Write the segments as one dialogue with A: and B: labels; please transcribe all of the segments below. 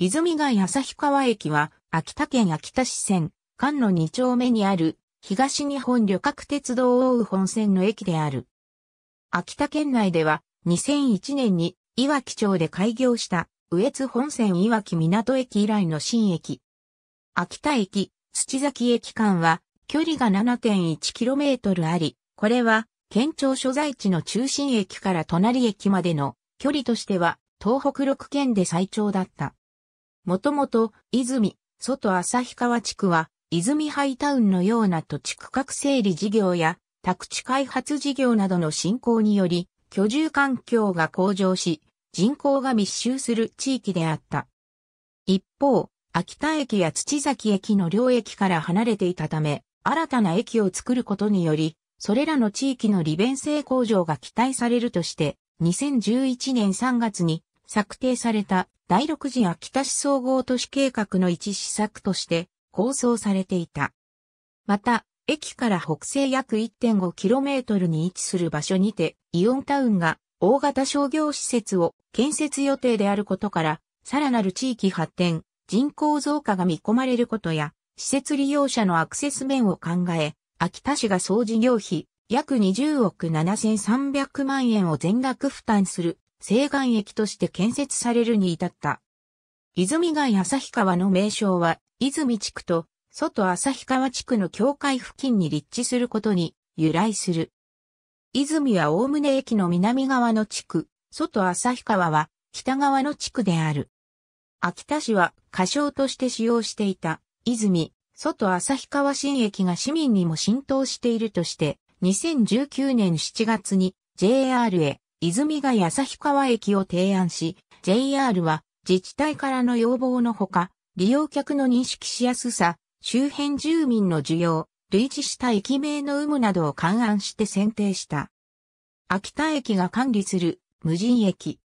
A: 泉街旭川駅は、秋田県秋田市線、関の2丁目にある、東日本旅客鉄道大宇本線の駅である。秋田県内では、2001年に、岩城町で開業した、上越本線岩城港駅以来の新駅。秋田駅、土崎駅間は、距離が 7.1km あり、これは、県庁所在地の中心駅から隣駅までの距離としては、東北6県で最長だった。もともと、泉、外旭川地区は、泉ハイタウンのような土地区画整理事業や、宅地開発事業などの振興により、居住環境が向上し、人口が密集する地域であった。一方、秋田駅や土崎駅の両駅から離れていたため、新たな駅を作ることにより、それらの地域の利便性向上が期待されるとして、2011年3月に策定された第6次秋田市総合都市計画の一施策として構想されていた。また、駅から北西約 1.5km に位置する場所にて、イオンタウンが大型商業施設を建設予定であることから、さらなる地域発展、人口増加が見込まれることや、施設利用者のアクセス面を考え、秋田市が総事業費約20億7300万円を全額負担する西岸駅として建設されるに至った。泉街旭川の名称は、泉地区と外旭川地区の境界付近に立地することに由来する。泉は概ね駅の南側の地区、外旭川は北側の地区である。秋田市は仮称として使用していた泉、外旭川新駅が市民にも浸透しているとして、2019年7月に JR へ泉が旭川駅を提案し、JR は自治体からの要望のほか、利用客の認識しやすさ、周辺住民の需要、類似した駅名の有無などを勘案して選定した。秋田駅が管理する無人駅。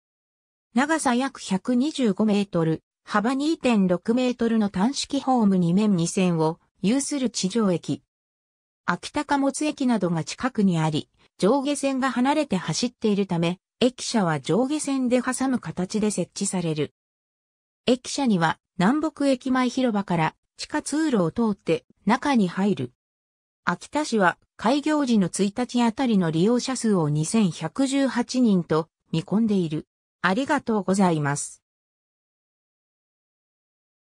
A: 長さ約125メートル、幅2.6メートルの短式ホーム2面2線を有する地上駅。秋田貨物駅などが近くにあり、上下線が離れて走っているため、駅舎は上下線で挟む形で設置される。駅舎には南北駅前広場から地下通路を通って中に入る。秋田市は開業時の1日あたりの利用者数を2118人と見込んでいる。ありがとうございます。